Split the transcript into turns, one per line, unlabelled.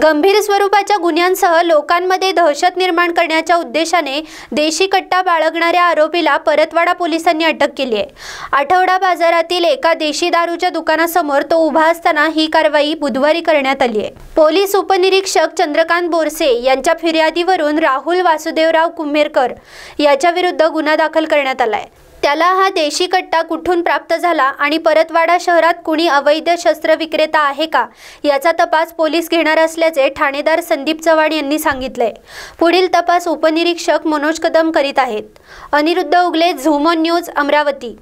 गंभीर स्वरूपाच्या गुन्ह्यांसह लोकांमध्ये दहशत निर्माण करण्याच्या उद्देशाने देशी कट्टा बाळगणाऱ्या आरोपीला परतवाडा पोलिसांनी अटक केली आहे आठवडा बाजारातील एका देशी दारूच्या दुकानासमोर तो उभा असताना ही कारवाई बुधवारी करण्यात आली आहे पोलीस उपनिरीक्षक चंद्रकांत बोरसे यांच्या फिर्यादीवरून राहुल वासुदेवराव कुंभेरकर याच्याविरुद्ध गुन्हा दाखल करण्यात आला आहे त्याला हा देशी कट्टा कुठून प्राप्त झाला आणि परतवाडा शहरात कुणी अवैध शस्त्र विक्रेता आहे का याचा तपास पोलीस घेणार असल्याचे ठाणेदार संदीप चव्हाण यांनी सांगितले पुढील तपास उपनिरीक्षक मनोज कदम करीत आहेत अनिरुद्ध उगले झुमो न्यूज अमरावती